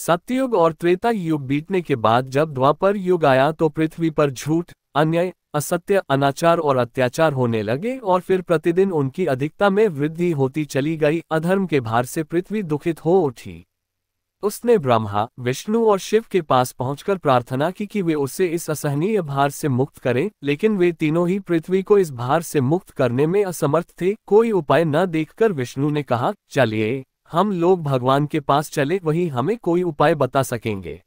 सत्ययुग और त्रेता युग बीतने के बाद जब द्वापर युग आया तो पृथ्वी पर झूठ अन्याय असत्य अनाचार और अत्याचार होने लगे और फिर प्रतिदिन उनकी अधिकता में वृद्धि होती चली गई अधर्म के भार से पृथ्वी दुखित हो उठी उसने ब्रह्मा विष्णु और शिव के पास पहुंचकर प्रार्थना की कि वे उसे इस असहनीय भार से मुक्त करें लेकिन वे तीनों ही पृथ्वी को इस भार से मुक्त करने में असमर्थ थे कोई उपाय न देखकर विष्णु ने कहा चलिए हम लोग भगवान के पास चले वही हमें कोई उपाय बता सकेंगे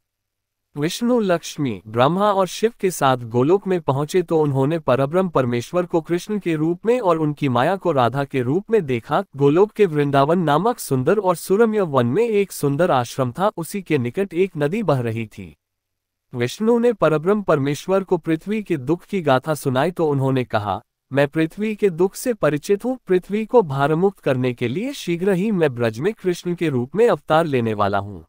विष्णु लक्ष्मी ब्रह्मा और शिव के साथ गोलोक में पहुंचे तो उन्होंने परब्रह्म परमेश्वर को कृष्ण के रूप में और उनकी माया को राधा के रूप में देखा गोलोक के वृंदावन नामक सुंदर और सुरम्य वन में एक सुंदर आश्रम था उसी के निकट एक नदी बह रही थी विष्णु ने परब्रह्म परमेश्वर को पृथ्वी के दुख की गाथा सुनाई तो उन्होंने कहा मैं पृथ्वी के दुख से परिचित हूँ पृथ्वी को भारमुक्त करने के लिए शीघ्र ही मैं ब्रज में कृष्ण के रूप में अवतार लेने वाला हूँ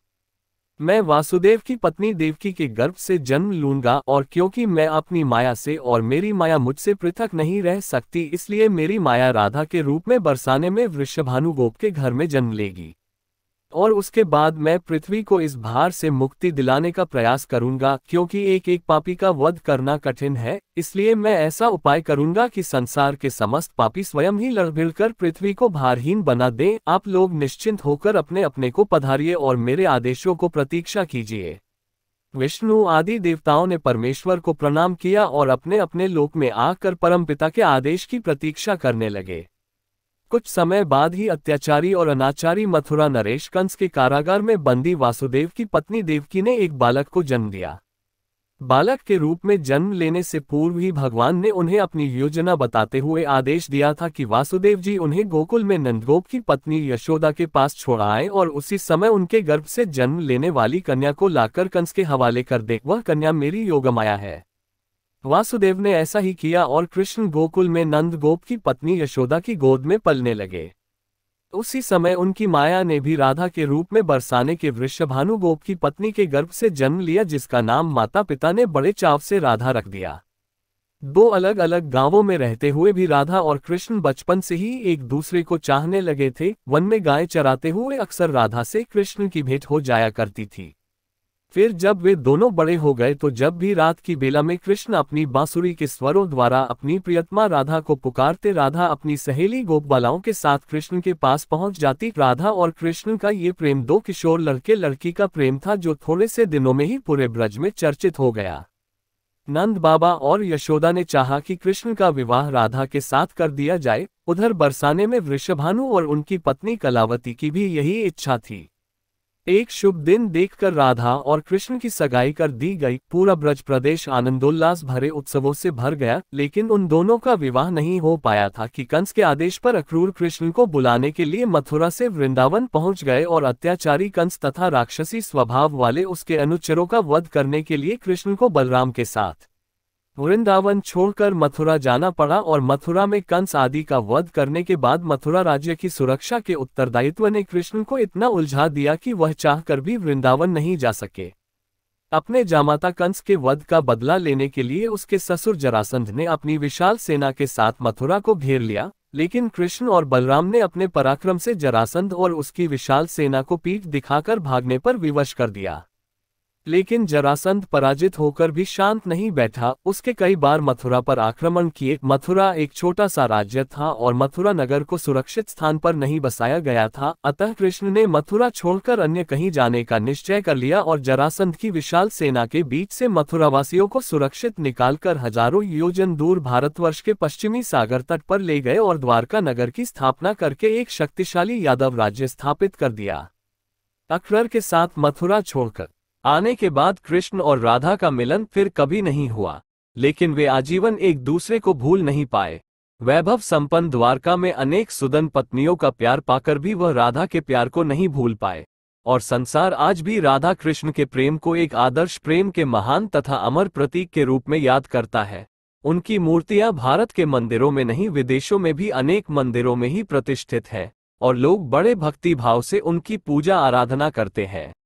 मैं वासुदेव की पत्नी देवकी के गर्भ से जन्म लूंगा और क्योंकि मैं अपनी माया से और मेरी माया मुझसे पृथक नहीं रह सकती इसलिए मेरी माया राधा के रूप में बरसाने में वृषभानुगोप के घर में जन्म लेगी और उसके बाद मैं पृथ्वी को इस भार से मुक्ति दिलाने का प्रयास करूंगा क्योंकि एक एक पापी का वध करना कठिन है इसलिए मैं ऐसा उपाय करूंगा कि संसार के समस्त पापी स्वयं ही लड़भिड़ कर पृथ्वी को भारहीन बना दें आप लोग निश्चिंत होकर अपने अपने को पधारिए और मेरे आदेशों को प्रतीक्षा कीजिए विष्णु आदि देवताओं ने परमेश्वर को प्रणाम किया और अपने अपने लोक में आकर परमपिता के आदेश की प्रतीक्षा करने लगे कुछ समय बाद ही अत्याचारी और अनाचारी मथुरा नरेश कंस के कारागार में बंदी वासुदेव की पत्नी देवकी ने एक बालक को जन्म दिया बालक के रूप में जन्म लेने से पूर्व ही भगवान ने उन्हें अपनी योजना बताते हुए आदेश दिया था कि वासुदेव जी उन्हें गोकुल में नंदगोप की पत्नी यशोदा के पास छोड़ आए और उसी समय उनके गर्भ से जन्म लेने वाली कन्या को लाकर कंस के हवाले कर दे वह कन्या मेरी योगमाया है वासुदेव ने ऐसा ही किया और कृष्ण गोकुल में नंद गोप की पत्नी यशोदा की गोद में पलने लगे उसी समय उनकी माया ने भी राधा के रूप में बरसाने के वृषभानु गोप की पत्नी के गर्भ से जन्म लिया जिसका नाम माता पिता ने बड़े चाव से राधा रख दिया दो अलग अलग गांवों में रहते हुए भी राधा और कृष्ण बचपन से ही एक दूसरे को चाहने लगे थे वन में गाय चराते हुए अक्सर राधा से कृष्ण की भेंट हो जाया करती थी फिर जब वे दोनों बड़े हो गए तो जब भी रात की बेला में कृष्ण अपनी बांसुरी के स्वरों द्वारा अपनी प्रियतमा राधा को पुकारते राधा अपनी सहेली गोपबालाओं के साथ कृष्ण के पास पहुंच जाती राधा और कृष्ण का ये प्रेम दो किशोर लड़के लड़की का प्रेम था जो थोड़े से दिनों में ही पूरे ब्रज में चर्चित हो गया नंद बाबा और यशोदा ने चाहा कि कृष्ण का विवाह राधा के साथ कर दिया जाए उधर बरसाने में वृषभानु और उनकी पत्नी कलावती की भी यही इच्छा थी एक शुभ दिन देखकर राधा और कृष्ण की सगाई कर दी गई पूरा ब्रज प्रदेश आनंदोल्लास भरे उत्सवों से भर गया लेकिन उन दोनों का विवाह नहीं हो पाया था कि कंस के आदेश पर अक्रूर कृष्ण को बुलाने के लिए मथुरा से वृंदावन पहुंच गए और अत्याचारी कंस तथा राक्षसी स्वभाव वाले उसके अनुचरों का वध करने के लिए कृष्ण को बलराम के साथ वृंदावन छोड़कर मथुरा जाना पड़ा और मथुरा में कंस आदि का वध करने के बाद मथुरा राज्य की सुरक्षा के उत्तरदायित्व ने कृष्ण को इतना उलझा दिया कि वह चाहकर भी वृंदावन नहीं जा सके अपने जामाता कंस के वध का बदला लेने के लिए उसके ससुर जरासंध ने अपनी विशाल सेना के साथ मथुरा को घेर लिया लेकिन कृष्ण और बलराम ने अपने पराक्रम से जरासंध और उसकी विशाल सेना को पीठ दिखाकर भागने पर विवश कर दिया लेकिन जरासंध पराजित होकर भी शांत नहीं बैठा उसके कई बार मथुरा पर आक्रमण किए मथुरा एक छोटा सा राज्य था और मथुरा नगर को सुरक्षित स्थान पर नहीं बसाया गया था अतः कृष्ण ने मथुरा छोड़कर अन्य कहीं जाने का निश्चय कर लिया और जरासंध की विशाल सेना के बीच से मथुरावासियों को सुरक्षित निकालकर हजारों योजन दूर भारतवर्ष के पश्चिमी सागर तट पर ले गए और द्वारका नगर की स्थापना करके एक शक्तिशाली यादव राज्य स्थापित कर दिया अकबर के साथ मथुरा छोड़कर आने के बाद कृष्ण और राधा का मिलन फिर कभी नहीं हुआ लेकिन वे आजीवन एक दूसरे को भूल नहीं पाए वैभव संपन्न द्वारका में अनेक सुदन पत्नियों का प्यार पाकर भी वह राधा के प्यार को नहीं भूल पाए और संसार आज भी राधा कृष्ण के प्रेम को एक आदर्श प्रेम के महान तथा अमर प्रतीक के रूप में याद करता है उनकी मूर्तियां भारत के मंदिरों में नहीं विदेशों में भी अनेक मंदिरों में ही प्रतिष्ठित हैं और लोग बड़े भक्ति भाव से उनकी पूजा आराधना करते हैं